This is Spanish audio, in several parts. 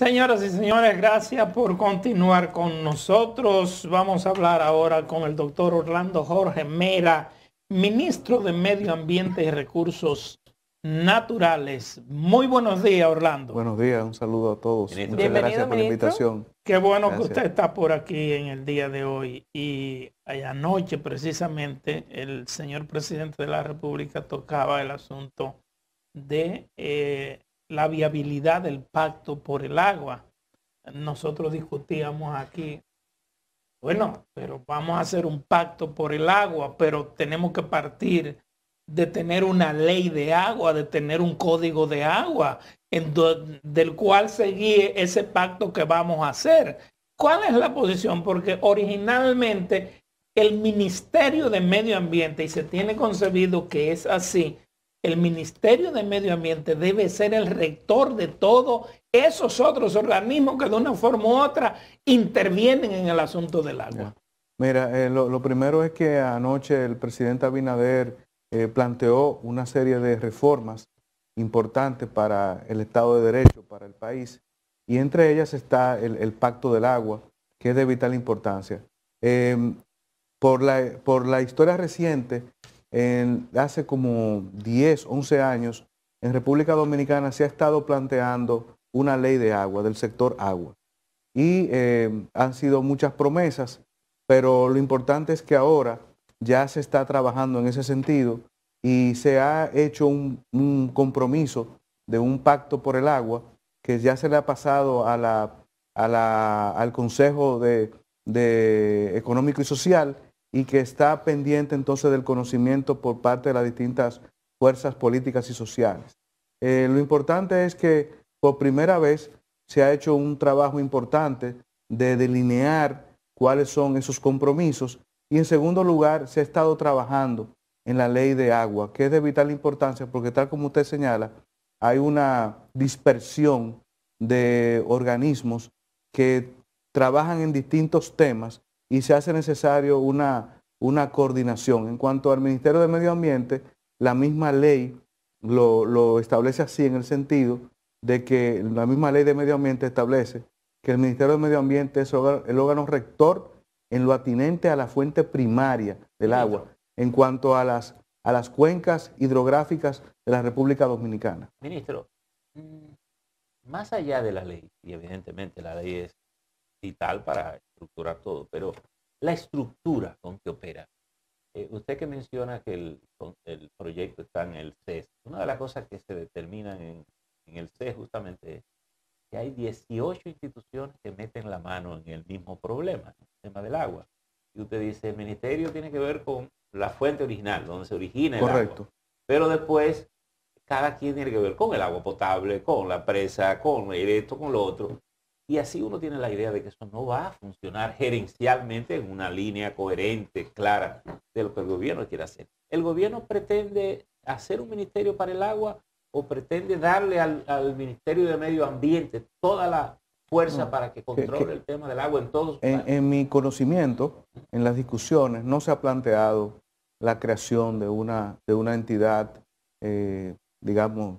Señoras y señores, gracias por continuar con nosotros. Vamos a hablar ahora con el doctor Orlando Jorge Mera, ministro de Medio Ambiente y Recursos Naturales. Muy buenos días, Orlando. Buenos días, un saludo a todos. Muchas gracias por la invitación. Qué bueno que usted está por aquí en el día de hoy. Y anoche precisamente el señor presidente de la República tocaba el asunto de eh, la viabilidad del pacto por el agua. Nosotros discutíamos aquí, bueno, pero vamos a hacer un pacto por el agua, pero tenemos que partir de tener una ley de agua, de tener un código de agua, en del cual se guíe ese pacto que vamos a hacer. ¿Cuál es la posición? Porque originalmente el Ministerio de Medio Ambiente, y se tiene concebido que es así, el Ministerio de Medio Ambiente debe ser el rector de todos esos otros organismos que de una forma u otra intervienen en el asunto del agua. Mira, eh, lo, primero es que anoche el presidente Abinader eh, planteó una serie de reformas importantes para el Estado de Derecho, para el país, y entre ellas está el, Pacto del Agua, que es de vital importancia. Em, por, la, por la historia reciente, hace como 10, 11 años, en República Dominicana se ha estado planteando una ley de agua, del sector agua. Y eh, han sido muchas promesas, pero lo importante es que ahora ya se está trabajando en ese sentido y se ha hecho un, compromiso de un pacto por el agua que ya se le ha pasado a la, al Consejo de, de Económico y Social y que está pendiente entonces del conocimiento por parte de las distintas fuerzas políticas y sociales. Eh, lo importante es que por primera vez se ha hecho un trabajo importante de delinear cuáles son esos compromisos y en segundo lugar se ha estado trabajando en la ley de agua, que es de vital importancia porque tal como usted señala, hay una dispersión de organismos que trabajan en distintos temas y se hace necesario una, una coordinación. En cuanto al Ministerio de Medio Ambiente, la misma ley lo, establece así en el sentido de que la misma ley de medio ambiente establece que el Ministerio de Medio Ambiente es el órgano rector en lo atinente a la fuente primaria del agua en cuanto a las, a las cuencas hidrográficas de la República Dominicana. Ministro, mm, más allá de la ley, y evidentemente la ley es y tal para estructurar todo, pero la estructura con que opera. Eh, usted que menciona que el, proyecto está en el CES, una de las cosas que se determinan en, el CES justamente es que hay 18 instituciones que meten la mano en el mismo problema, el tema del agua. Y usted dice, el ministerio tiene que ver con la fuente original, donde se origina el Correcto. Pero después, cada quien tiene que ver con el agua potable, con la presa, con esto, con lo otro. Y así uno tiene la idea de que eso no va a funcionar gerencialmente en una línea coherente, clara, de lo que el gobierno quiere hacer. ¿El gobierno pretende hacer un ministerio para el agua o pretende darle al, Ministerio de Medio Ambiente toda la fuerza para que controle el tema del agua en todos? En, en mi conocimiento, en las discusiones, no se ha planteado la creación de una, de una entidad, eh, digamos,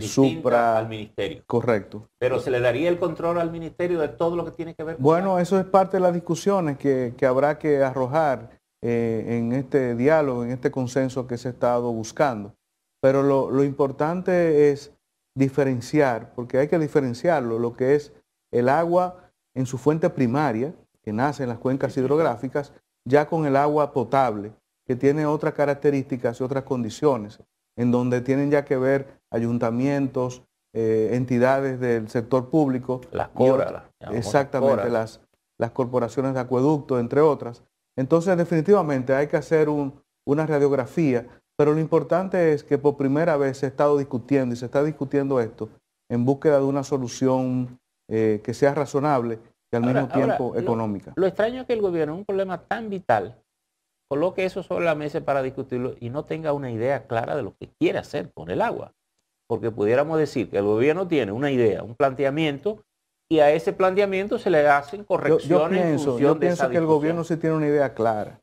supra al ministerio. Correcto. Pero se le daría el control al ministerio de todo lo que tiene que ver con Bueno, eso es parte de las discusiones que, habrá que arrojar eh, en este diálogo, en este consenso que se ha estado buscando. Pero lo, lo importante es diferenciar, porque hay que diferenciarlo, lo que es el agua en su fuente primaria, que nace en las cuencas hidrográficas, ya con el agua potable, que tiene otras características y otras condiciones en donde tienen ya que ver ayuntamientos, eh, entidades del sector público. Las coras. Exactamente, las, las corporaciones de acueducto, entre otras. Entonces, definitivamente hay que hacer una radiografía, pero lo importante es que por primera vez se ha estado discutiendo y se está discutiendo esto en búsqueda de una solución eh, que sea razonable y al mismo tiempo económica. Lo, lo extraño es que el gobierno, un problema tan vital, coloque eso sobre la mesa para discutirlo y no tenga una idea clara de lo que quiere hacer con el agua. Porque pudiéramos decir que el gobierno tiene una idea, un planteamiento, y a ese planteamiento se le hacen correcciones. Yo, pienso, yo que el gobierno sí tiene una idea clara.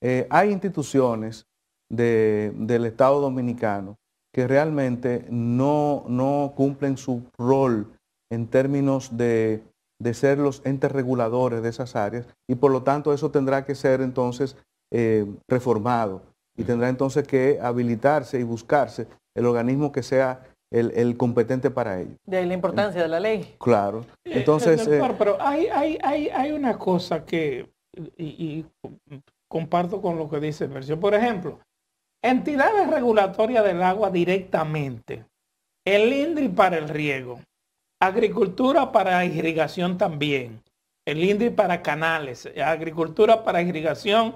Eh, hay instituciones del Estado dominicano que realmente no, cumplen su rol en términos de, de ser los entes reguladores de esas áreas y por lo tanto eso tendrá que ser entonces eh, reformado y tendrá entonces que habilitarse y buscarse el organismo que sea el, competente para ello. De la importancia de la ley. Claro. Entonces... Eh, pero hay, hay, hay, una cosa que, y, comparto con lo que dice Versión, por ejemplo, entidades regulatorias del agua directamente, el INDRI para el riego, agricultura para irrigación también, el INDRI para canales, agricultura para irrigación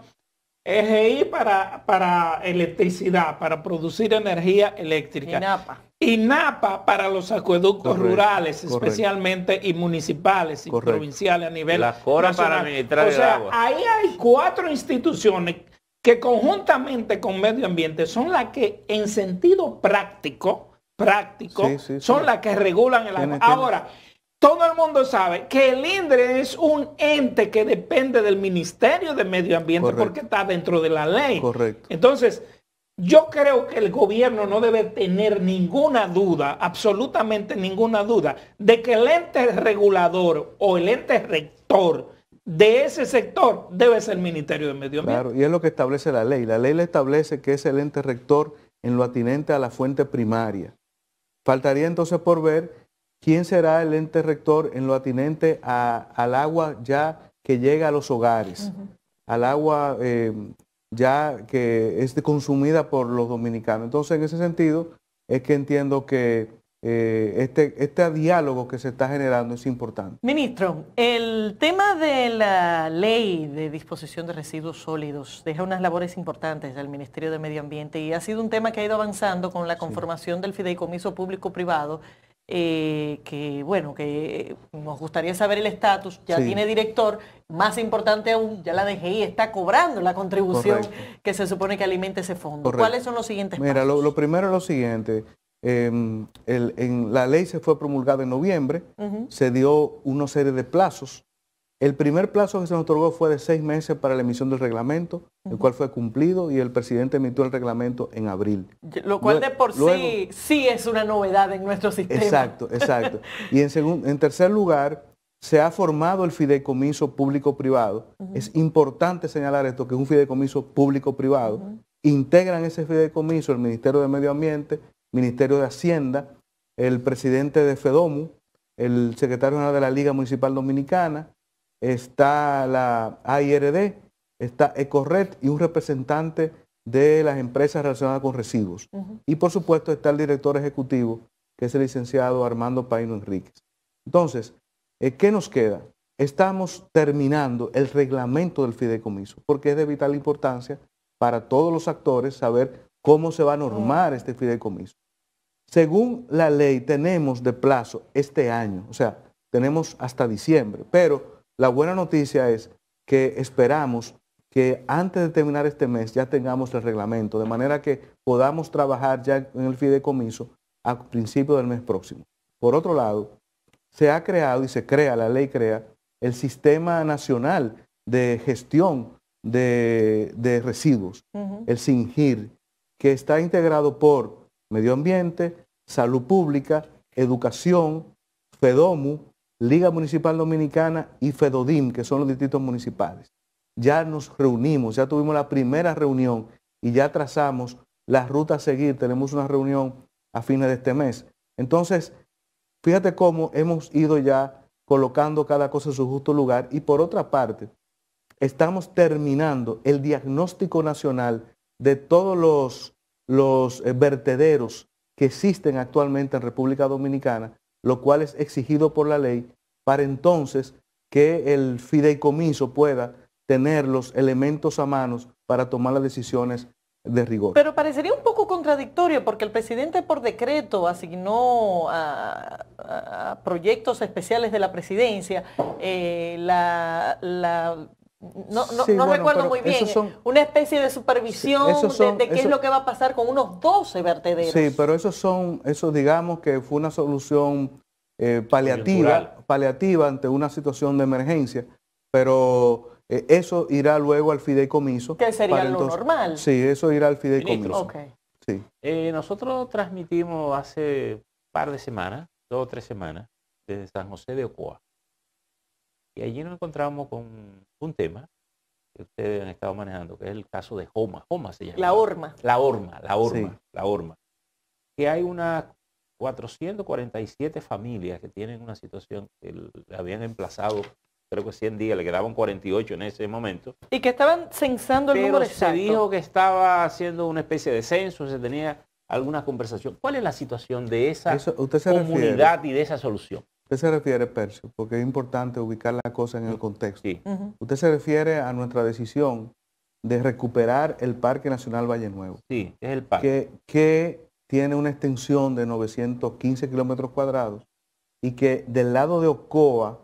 EGI para, para electricidad, para producir energía eléctrica. Y INAPA para los acueductos rurales, especialmente y municipales y provinciales a nivel Las para administrar o sea, Ahí hay cuatro instituciones que conjuntamente con medio ambiente son las que en sentido práctico, práctico, son las que regulan el agua. Ahora, todo el mundo sabe que el INDRE es un ente que depende del Ministerio de Medio Ambiente porque está dentro de la ley. Correcto. Entonces, yo creo que el gobierno no debe tener ninguna duda, absolutamente ninguna duda, de que el ente regulador o el ente rector de ese sector debe ser el Ministerio de Medio Ambiente. Claro, y es lo que establece la ley. La ley le establece que es el ente rector en lo atinente a la fuente primaria. Faltaría entonces por ver ¿Quién será el ente rector en lo atinente al agua ya que llega a los hogares, al agua em, ya que es consumida por los dominicanos? Entonces, en ese sentido, es que entiendo que eh, este, este diálogo que se está generando es importante. Ministro, el tema de la ley de disposición de residuos sólidos deja unas labores importantes al Ministerio de Medio Ambiente y ha sido un tema que ha ido avanzando con la conformación del fideicomiso público-privado eh, que bueno, que nos gustaría saber el estatus, ya tiene director, más importante aún, ya la DGI está cobrando la contribución que se supone que alimente ese fondo. ¿Cuáles son los siguientes Mira, pasos? Lo, lo, primero es lo siguiente. Em, la ley se fue promulgada en noviembre, se dio una serie de plazos el primer plazo que se nos otorgó fue de seis meses para la emisión del reglamento, el cual fue cumplido y el presidente emitió el reglamento en abril. Lo cual de por sí sí es una novedad en nuestro sistema. Exacto, exacto. y en, tercer lugar, se ha formado el fideicomiso público-privado. Es importante señalar esto, que es un fideicomiso público-privado. Integran ese fideicomiso el Ministerio de Medio Ambiente, Ministerio de Hacienda, el presidente de FEDOMU, el secretario general de la Liga Municipal Dominicana, está la AIRD, está EcoRed y un representante de las empresas relacionadas con residuos. Y por supuesto está el director ejecutivo, que es el licenciado Armando Paino Enríquez. Entonces, eh, ¿qué nos queda? Estamos terminando el reglamento del fideicomiso, porque es de vital importancia para todos los actores saber cómo se va a normar este fideicomiso. Según la ley, tenemos de plazo este año, o sea, tenemos hasta diciembre, pero la buena noticia es que esperamos que antes de terminar este mes ya tengamos el reglamento, de manera que podamos trabajar ya en el fideicomiso a principio del mes próximo. Por otro lado, se ha creado y se crea, la ley crea, el Sistema Nacional de Gestión de, Residuos, el SINGIR, que está integrado por medio ambiente, salud pública, educación, FEDOMU, Liga Municipal Dominicana y FEDODIM, que son los distritos municipales. Ya nos reunimos, ya tuvimos la primera reunión y ya trazamos la ruta a seguir. Tenemos una reunión a fines de este mes. Entonces, fíjate cómo hemos ido ya colocando cada cosa en su justo lugar. Y por otra parte, estamos terminando el diagnóstico nacional de todos los, los eh, vertederos que existen actualmente en República Dominicana lo cual es exigido por la ley, para entonces que el fideicomiso pueda tener los elementos a manos para tomar las decisiones de rigor. Pero parecería un poco contradictorio porque el presidente por decreto asignó a, proyectos especiales de la presidencia eh, la no, recuerdo muy bien. una especie de supervisión de, qué es lo que va a pasar con unos 12 vertederos. Sí, pero esos son, eso digamos que fue una solución eh, paliativa, paliativa ante una situación de emergencia, pero eh, eso irá luego al fideicomiso. Que sería lo normal. Sí, eso irá al fideicomiso. Eh, nosotros transmitimos hace un par de semanas, dos o tres semanas, desde San José de Ocoa y allí nos encontramos con un tema que ustedes han estado manejando, que es el caso de Homa. Homa se llama. La horma. La horma, la Orma, la Orma. Que hay unas 447 familias que tienen una situación que habían emplazado, creo que 100 días, le quedaban 48 en ese momento. Y que estaban censando el número exacto. Se dijo que estaba haciendo una especie de censo, se tenía alguna conversación. ¿Cuál es la situación de esa comunidad y de esa solución? Usted se refiere, Percio, porque es importante ubicar la cosa en el contexto. Sí. Usted se refiere a nuestra decisión de recuperar el Parque Nacional Valle Nuevo. Sí, es el parque. Que, tiene una extensión de 915 kilómetros cuadrados y que del lado de Ocoa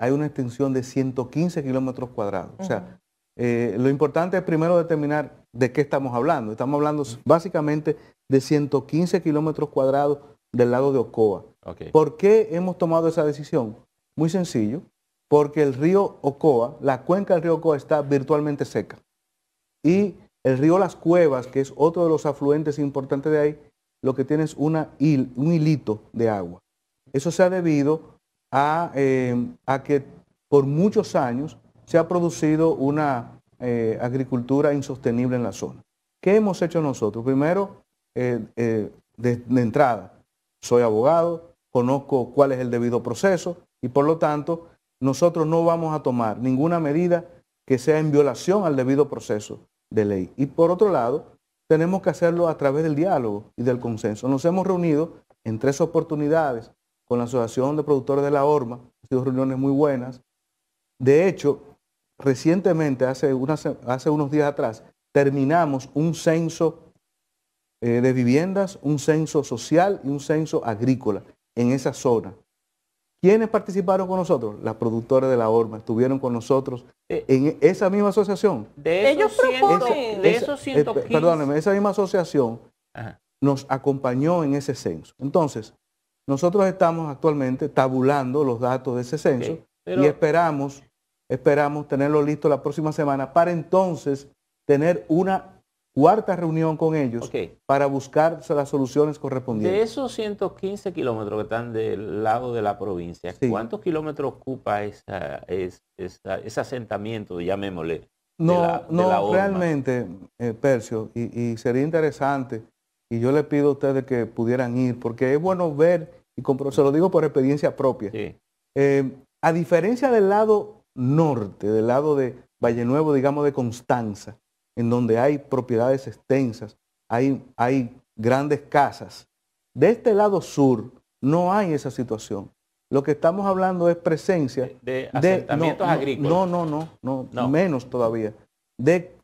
hay una extensión de 115 kilómetros cuadrados. O sea, eh, lo importante es primero determinar de qué estamos hablando. Estamos hablando básicamente de 115 kilómetros cuadrados del lado de Ocoa. ¿Por qué hemos tomado esa decisión? Muy sencillo, porque el río Ocoa, la cuenca del río Ocoa está virtualmente seca. Y el río Las Cuevas, que es otro de los afluentes importantes de ahí, lo que tiene es una un hilito de agua. Eso se ha debido a, eh, que por muchos años se ha producido una eh, agricultura insostenible en la zona. ¿Qué hemos hecho nosotros? Primero, eh, de entrada, soy abogado, conozco cuál es el debido proceso y por lo tanto nosotros no vamos a tomar ninguna medida que sea en violación al debido proceso de ley. Y por otro lado, tenemos que hacerlo a través del diálogo y del consenso. Nos hemos reunido en tres oportunidades con la Asociación de Productores de la ORMA, han sido reuniones muy buenas. De hecho, recientemente, hace, hace unos días atrás, terminamos un censo eh, de viviendas, un censo social y un censo agrícola en esa zona. ¿Quiénes participaron con nosotros? Las productoras de la horma estuvieron con nosotros eh, en esa misma asociación. De Ellos proponen. de esos 115. Eh, Perdóneme, esa misma asociación nos acompañó en ese censo. Entonces, nosotros estamos actualmente tabulando los datos de ese censo y esperamos, esperamos tenerlo listo la próxima semana para entonces tener una cuarta reunión con ellos para buscar las soluciones correspondientes. De esos 115 kilómetros que están del lado de la provincia, ¿cuántos kilómetros ocupa esa, ese asentamiento, llamémosle? No, de la, no, realmente, eh, Percio, y, sería interesante, y yo le pido a ustedes que pudieran ir, porque es bueno ver, y compro, se lo digo por experiencia propia, eh, a diferencia del lado norte, del lado de Valle Nuevo, digamos de Constanza, en donde hay propiedades extensas, hay, hay grandes casas. De este lado sur no hay esa situación. Lo que estamos hablando es presencia de, asentamientos agrícolas. No, no, no, no, no, menos todavía. De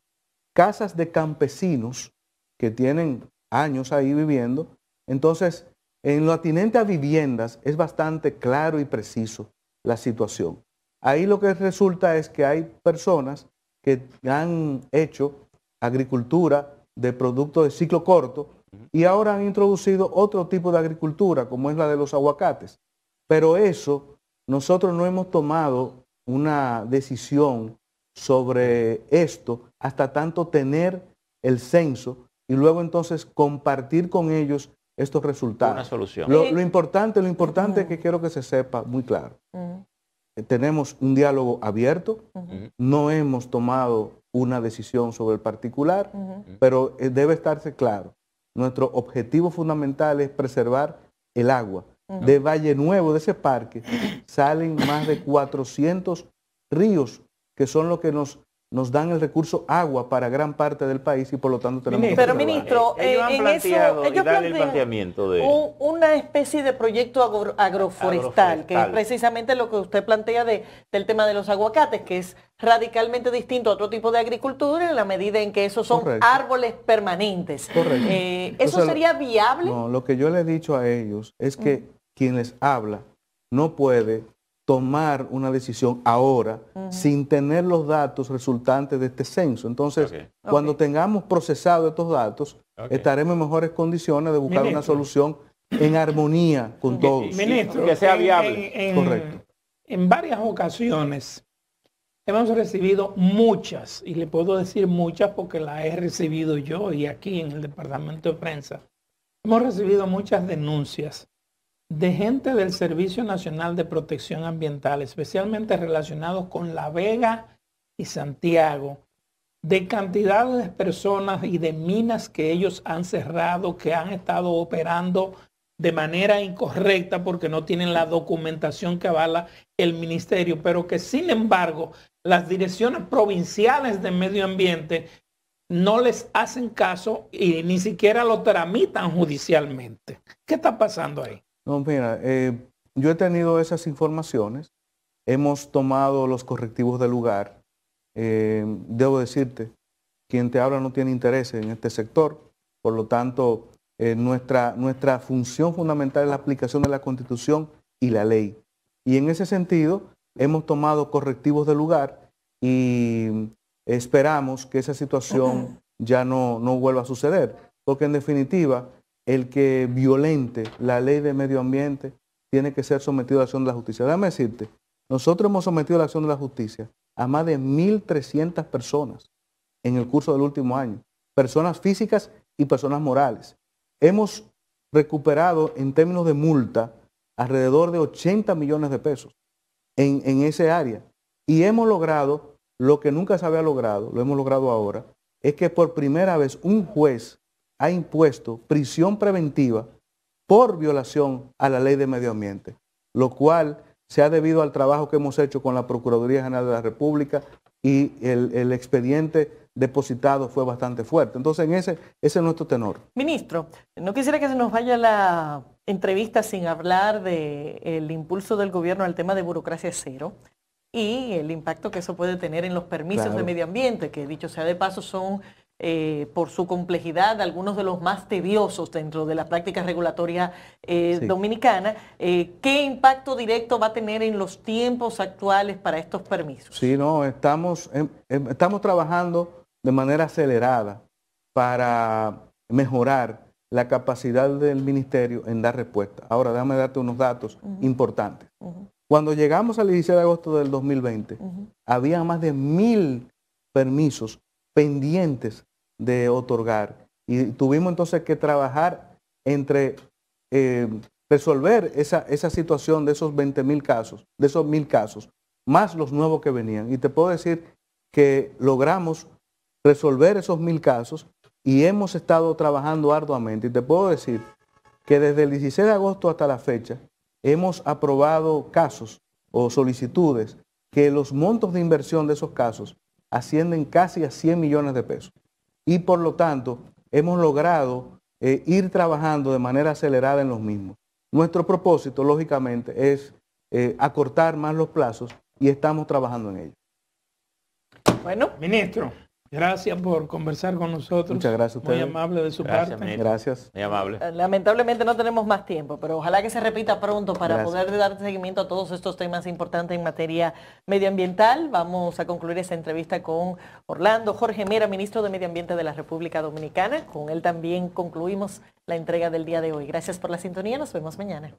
casas de campesinos que tienen años ahí viviendo. Entonces, en lo atinente a viviendas es bastante claro y preciso la situación. Ahí lo que resulta es que hay personas que han hecho agricultura de producto de ciclo corto y ahora han introducido otro tipo de agricultura, como es la de los aguacates. Pero eso, nosotros no hemos tomado una decisión sobre esto hasta tanto tener el censo y luego entonces compartir con ellos estos resultados. Una solución. Lo, importante, lo importante es que quiero que se sepa muy claro, mm tenemos un diálogo abierto, no hemos tomado una decisión sobre el particular, pero eh, debe estarse claro, nuestro objetivo fundamental es preservar el agua. De Valle Nuevo, de ese parque, salen más de 400 ríos, que son los que nos nos dan el recurso agua para gran parte del país y por lo tanto tenemos que Pero ministro, ellos eh, en el planteamiento de... una especie de proyecto agroforestal, que es precisamente lo que usted plantea del tema de los aguacates, que es radicalmente distinto a otro tipo de agricultura en la medida en que esos son árboles permanentes. Eh, ¿Eso sería viable? No, lo que yo le he dicho a ellos es que mm. quien les habla no puede tomar una decisión ahora sin tener los datos resultantes de este censo. Entonces, cuando tengamos procesado estos datos, estaremos en mejores condiciones de buscar una solución en armonía con todos. Ministro, que sea viable. Correcto. En varias ocasiones hemos recibido muchas, y le puedo decir muchas porque la he recibido yo y aquí en el departamento de prensa, hemos recibido muchas denuncias de gente del Servicio Nacional de Protección Ambiental, especialmente relacionados con La Vega y Santiago, de cantidades de personas y de minas que ellos han cerrado, que han estado operando de manera incorrecta porque no tienen la documentación que avala el ministerio, pero que sin embargo las direcciones provinciales de medio ambiente no les hacen caso y ni siquiera lo tramitan judicialmente. ¿Qué está pasando ahí? No, mira, eh, yo he tenido esas informaciones, hemos tomado los correctivos de lugar. Eh, debo decirte, quien te habla no tiene interés en este sector, por lo tanto, eh, nuestra, nuestra función fundamental es la aplicación de la Constitución y la ley. Y en ese sentido, hemos tomado correctivos de lugar y esperamos que esa situación ya no, no vuelva a suceder, porque en definitiva el que violente la ley de medio ambiente tiene que ser sometido a la acción de la justicia. Déjame decirte, nosotros hemos sometido a la acción de la justicia a más de 1.300 personas en el curso del último año, personas físicas y personas morales. Hemos recuperado en términos de multa alrededor de 80 millones de pesos en, en ese área. Y hemos logrado lo que nunca se había logrado, lo hemos logrado ahora, es que por primera vez un juez ha impuesto prisión preventiva por violación a la ley de medio ambiente, lo cual se ha debido al trabajo que hemos hecho con la Procuraduría General de la República y el, expediente depositado fue bastante fuerte. Entonces, en ese, es nuestro tenor. Ministro, no quisiera que se nos vaya la entrevista sin hablar del el impulso del gobierno al tema de burocracia cero y el impacto que eso puede tener en los permisos de medio ambiente, que dicho sea de paso son eh, por su complejidad, algunos de los más tediosos dentro de la práctica regulatoria eh, dominicana. Eh, ¿Qué impacto directo va a tener en los tiempos actuales para estos permisos? Sí, no, estamos, em, em, estamos trabajando de manera acelerada para mejorar la capacidad del ministerio en dar respuesta. Ahora, déjame darte unos datos importantes. Cuando llegamos al 16 de agosto del 2020, había más de mil permisos pendientes de otorgar. Y tuvimos entonces que trabajar entre eh, resolver esa, esa, situación de esos 20 mil casos, de esos mil casos, más los nuevos que venían. Y te puedo decir que logramos resolver esos mil casos y hemos estado trabajando arduamente. Y te puedo decir que desde el 16 de agosto hasta la fecha hemos aprobado casos o solicitudes que los montos de inversión de esos casos ascienden casi a 100 millones de pesos y por lo tanto hemos logrado eh, ir trabajando de manera acelerada en los mismos. Nuestro propósito, lógicamente, es eh, acortar más los plazos y estamos trabajando en ello. Bueno, ministro, Gracias por conversar con nosotros. Muchas gracias a ustedes. Muy amable de su parte. Gracias. Muy amable. Eh, lamentablemente no tenemos más tiempo, pero ojalá que se repita pronto para poder dar seguimiento a todos estos temas importantes en materia medioambiental. Vamos a concluir esta entrevista con Orlando Jorge Mera, ministro de Medio Ambiente de la República Dominicana. Con él también concluimos la entrega del día de hoy. Gracias por la sintonía. Nos vemos mañana.